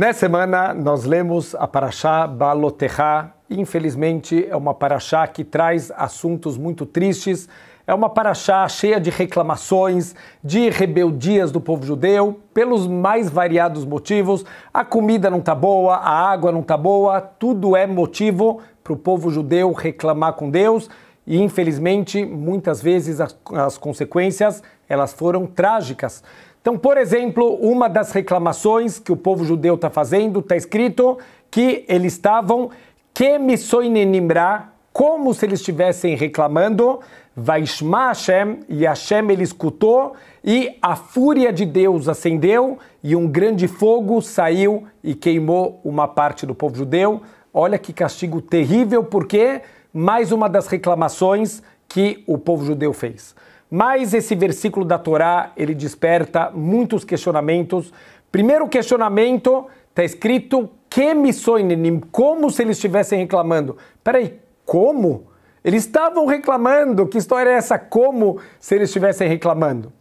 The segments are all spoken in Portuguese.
Nessa semana nós lemos a Parashá Baloterra. Infelizmente é uma Parashá que traz assuntos muito tristes. É uma Parashá cheia de reclamações, de rebeldias do povo judeu, pelos mais variados motivos. A comida não está boa, a água não está boa, tudo é motivo para o povo judeu reclamar com Deus. E infelizmente, muitas vezes as, as consequências elas foram trágicas. Então, por exemplo, uma das reclamações que o povo judeu está fazendo, está escrito que eles estavam kemisoinenimra, como se eles estivessem reclamando, Vaishma Hashem, e Hashem ele escutou, e a fúria de Deus acendeu, e um grande fogo saiu e queimou uma parte do povo judeu. Olha que castigo terrível, porque mais uma das reclamações que o povo judeu fez. Mas esse versículo da Torá, ele desperta muitos questionamentos. Primeiro questionamento, está escrito como se eles estivessem reclamando. Peraí, como? Eles estavam reclamando. Que história é essa? Como se eles estivessem reclamando?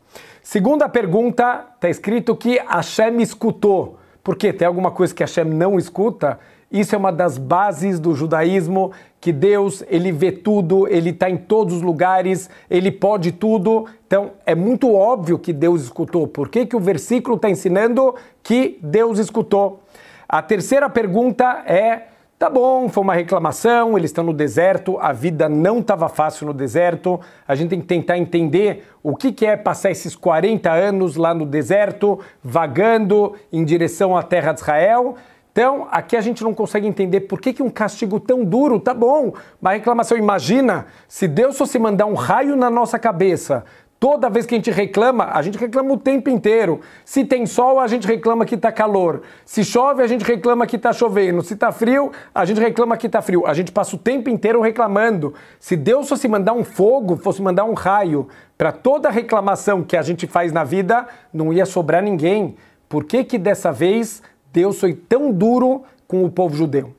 Segunda pergunta, está escrito que Hashem escutou. Por quê? Tem alguma coisa que Hashem não escuta? Isso é uma das bases do judaísmo, que Deus, ele vê tudo, ele está em todos os lugares, ele pode tudo. Então, é muito óbvio que Deus escutou. Por que, que o versículo está ensinando que Deus escutou? A terceira pergunta é: tá bom, foi uma reclamação, eles estão no deserto, a vida não estava fácil no deserto, a gente tem que tentar entender o que, que é passar esses 40 anos lá no deserto, vagando em direção à terra de Israel. Então, aqui a gente não consegue entender por que, que um castigo tão duro, tá bom, uma reclamação. Imagina se Deus fosse mandar um raio na nossa cabeça. Toda vez que a gente reclama, a gente reclama o tempo inteiro. Se tem sol, a gente reclama que está calor. Se chove, a gente reclama que está chovendo. Se está frio, a gente reclama que está frio. A gente passa o tempo inteiro reclamando. Se Deus fosse mandar um fogo, fosse mandar um raio para toda reclamação que a gente faz na vida, não ia sobrar ninguém. Por que, que dessa vez Deus foi tão duro com o povo judeu.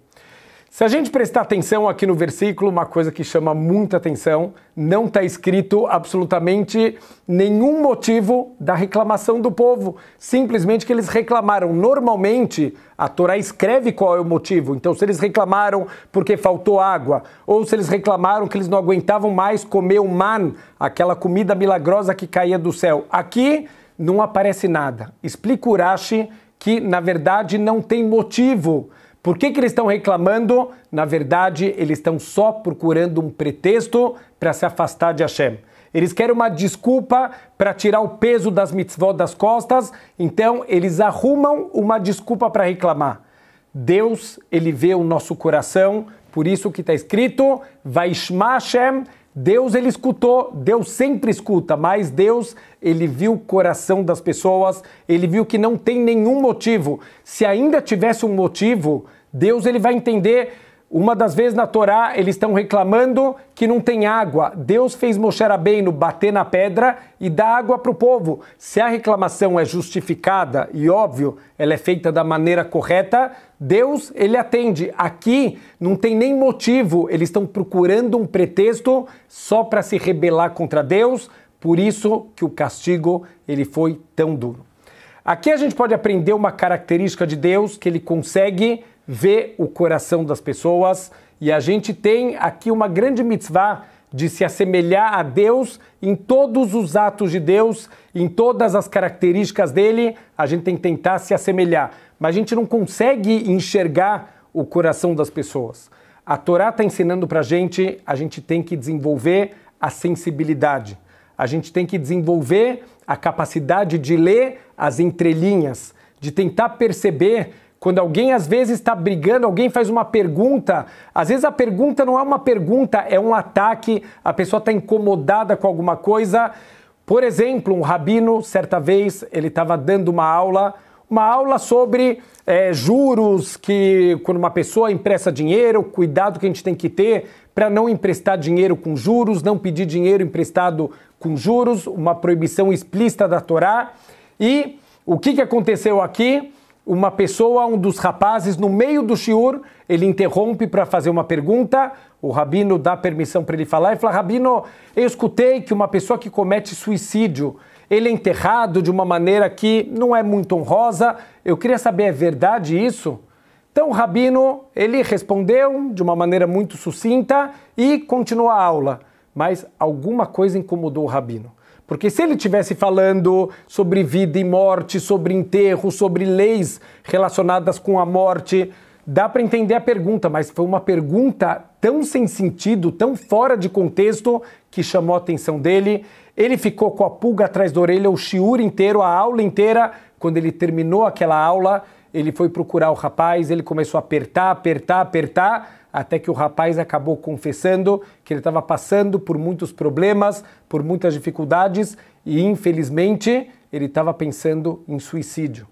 Se a gente prestar atenção aqui no versículo, uma coisa que chama muita atenção, não está escrito absolutamente nenhum motivo da reclamação do povo. Simplesmente que eles reclamaram. Normalmente, a Torá escreve qual é o motivo. Então, se eles reclamaram porque faltou água, ou se eles reclamaram que eles não aguentavam mais comer o man, aquela comida milagrosa que caía do céu. Aqui não aparece nada. Explica Urashi que na verdade não tem motivo. Por que, que eles estão reclamando? Na verdade, eles estão só procurando um pretexto para se afastar de Hashem. Eles querem uma desculpa para tirar o peso das mitzvot das costas, então eles arrumam uma desculpa para reclamar. Deus, ele vê o nosso coração, por isso que está escrito, Vaishma Hashem Deus ele escutou, Deus sempre escuta, mas Deus ele viu o coração das pessoas, ele viu que não tem nenhum motivo. Se ainda tivesse um motivo, Deus ele vai entender uma das vezes na Torá, eles estão reclamando que não tem água. Deus fez Moshe Rabbeinu bater na pedra e dar água para o povo. Se a reclamação é justificada e óbvio, ela é feita da maneira correta, Deus, ele atende. Aqui não tem nem motivo, eles estão procurando um pretexto só para se rebelar contra Deus, por isso que o castigo ele foi tão duro. Aqui a gente pode aprender uma característica de Deus que ele consegue vê o coração das pessoas e a gente tem aqui uma grande mitzvah de se assemelhar a Deus em todos os atos de Deus, em todas as características dele, a gente tem que tentar se assemelhar. Mas a gente não consegue enxergar o coração das pessoas. A Torá está ensinando para a gente, a gente tem que desenvolver a sensibilidade. A gente tem que desenvolver a capacidade de ler as entrelinhas, de tentar perceber quando alguém às vezes está brigando, alguém faz uma pergunta, às vezes a pergunta não é uma pergunta, é um ataque, a pessoa está incomodada com alguma coisa. Por exemplo, um rabino, certa vez, ele estava dando uma aula, uma aula sobre é, juros, que quando uma pessoa empresta dinheiro, cuidado que a gente tem que ter para não emprestar dinheiro com juros, não pedir dinheiro emprestado com juros, uma proibição explícita da Torá. E o que, que aconteceu aqui? uma pessoa, um dos rapazes, no meio do shiur, ele interrompe para fazer uma pergunta, o rabino dá permissão para ele falar e fala: Rabino, eu escutei que uma pessoa que comete suicídio, ele é enterrado de uma maneira que não é muito honrosa, eu queria saber, é verdade isso? Então o rabino, ele respondeu de uma maneira muito sucinta e continua a aula, mas alguma coisa incomodou o rabino. Porque se ele tivesse falando sobre vida e morte, sobre enterro, sobre leis relacionadas com a morte, dá para entender a pergunta, mas foi uma pergunta tão sem sentido, tão fora de contexto, que chamou a atenção dele. Ele ficou com a pulga atrás da orelha o shiur inteiro, a aula inteira. Quando ele terminou aquela aula, ele foi procurar o rapaz, ele começou a apertar, apertar, apertar até que o rapaz acabou confessando que ele estava passando por muitos problemas, por muitas dificuldades e, infelizmente, ele estava pensando em suicídio.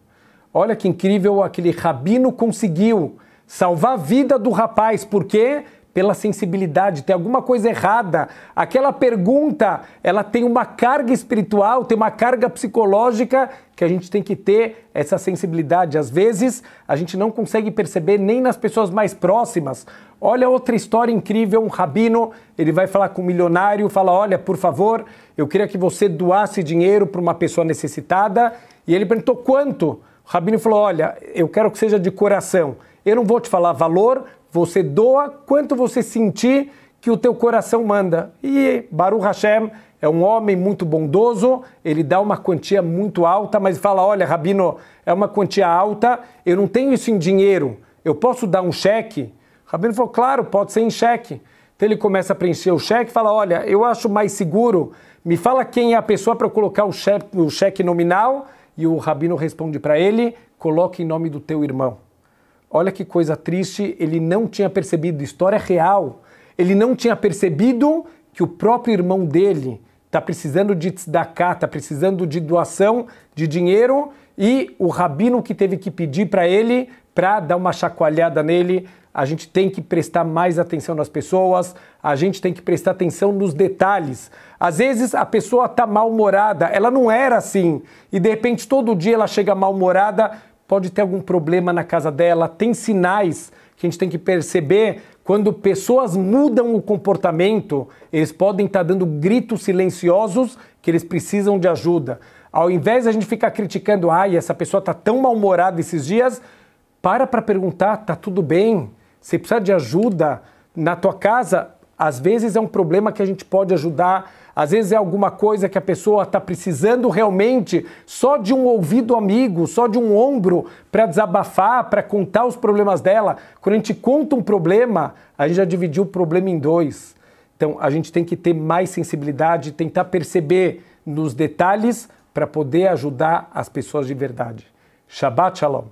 Olha que incrível, aquele rabino conseguiu salvar a vida do rapaz, por quê? pela sensibilidade, tem alguma coisa errada. Aquela pergunta, ela tem uma carga espiritual, tem uma carga psicológica que a gente tem que ter essa sensibilidade. Às vezes, a gente não consegue perceber nem nas pessoas mais próximas. Olha outra história incrível, um rabino, ele vai falar com um milionário, fala: "Olha, por favor, eu queria que você doasse dinheiro para uma pessoa necessitada". E ele perguntou: "Quanto?" O rabino falou: "Olha, eu quero que seja de coração. Eu não vou te falar valor, você doa quanto você sentir que o teu coração manda. E Baruch Hashem é um homem muito bondoso, ele dá uma quantia muito alta, mas fala: olha, Rabino, é uma quantia alta, eu não tenho isso em dinheiro, eu posso dar um cheque? Rabino falou: claro, pode ser em cheque. Então ele começa a preencher o cheque e fala: olha, eu acho mais seguro, me fala quem é a pessoa para colocar o cheque, o cheque nominal. E o Rabino responde para ele: coloque em nome do teu irmão. Olha que coisa triste, ele não tinha percebido, história real. Ele não tinha percebido que o próprio irmão dele está precisando de tzedakah, está precisando de doação de dinheiro e o rabino que teve que pedir para ele, para dar uma chacoalhada nele, a gente tem que prestar mais atenção nas pessoas, a gente tem que prestar atenção nos detalhes. Às vezes a pessoa está mal-humorada, ela não era assim, e de repente todo dia ela chega mal-humorada pode ter algum problema na casa dela, tem sinais que a gente tem que perceber quando pessoas mudam o comportamento, eles podem estar tá dando gritos silenciosos que eles precisam de ajuda. Ao invés de a gente ficar criticando, ai, essa pessoa está tão mal-humorada esses dias, para para perguntar, tá tudo bem? Você precisa de ajuda na tua casa? Às vezes é um problema que a gente pode ajudar às vezes é alguma coisa que a pessoa está precisando realmente só de um ouvido amigo, só de um ombro para desabafar, para contar os problemas dela. Quando a gente conta um problema, a gente já dividiu o problema em dois. Então a gente tem que ter mais sensibilidade, tentar perceber nos detalhes para poder ajudar as pessoas de verdade. Shabbat Shalom.